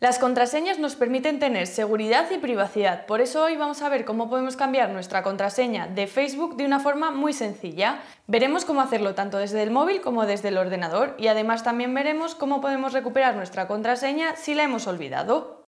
Las contraseñas nos permiten tener seguridad y privacidad, por eso hoy vamos a ver cómo podemos cambiar nuestra contraseña de Facebook de una forma muy sencilla. Veremos cómo hacerlo tanto desde el móvil como desde el ordenador y además también veremos cómo podemos recuperar nuestra contraseña si la hemos olvidado.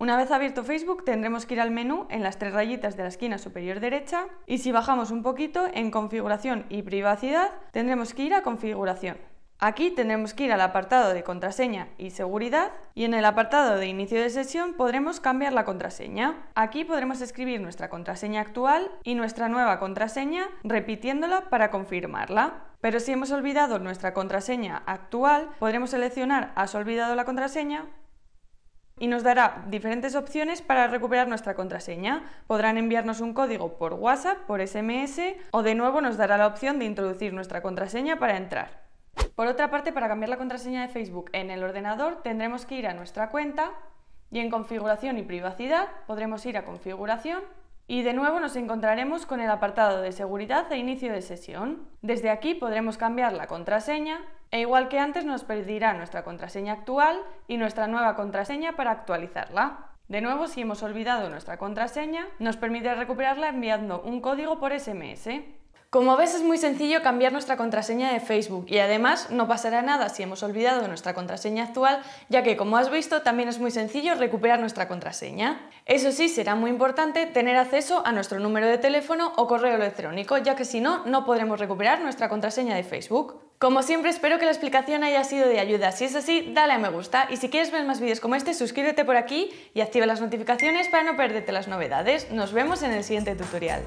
Una vez abierto Facebook tendremos que ir al menú en las tres rayitas de la esquina superior derecha y si bajamos un poquito en configuración y privacidad tendremos que ir a configuración. Aquí tendremos que ir al apartado de contraseña y seguridad y en el apartado de inicio de sesión podremos cambiar la contraseña. Aquí podremos escribir nuestra contraseña actual y nuestra nueva contraseña repitiéndola para confirmarla. Pero si hemos olvidado nuestra contraseña actual, podremos seleccionar has olvidado la contraseña y nos dará diferentes opciones para recuperar nuestra contraseña. Podrán enviarnos un código por WhatsApp, por SMS o de nuevo nos dará la opción de introducir nuestra contraseña para entrar. Por otra parte, para cambiar la contraseña de Facebook en el ordenador tendremos que ir a nuestra cuenta y en configuración y privacidad podremos ir a configuración y de nuevo nos encontraremos con el apartado de seguridad e inicio de sesión. Desde aquí podremos cambiar la contraseña e igual que antes nos pedirá nuestra contraseña actual y nuestra nueva contraseña para actualizarla. De nuevo, si hemos olvidado nuestra contraseña, nos permite recuperarla enviando un código por SMS. Como ves es muy sencillo cambiar nuestra contraseña de Facebook y además no pasará nada si hemos olvidado nuestra contraseña actual, ya que como has visto también es muy sencillo recuperar nuestra contraseña. Eso sí, será muy importante tener acceso a nuestro número de teléfono o correo electrónico, ya que si no, no podremos recuperar nuestra contraseña de Facebook. Como siempre espero que la explicación haya sido de ayuda, si es así dale a me gusta y si quieres ver más vídeos como este suscríbete por aquí y activa las notificaciones para no perderte las novedades. Nos vemos en el siguiente tutorial.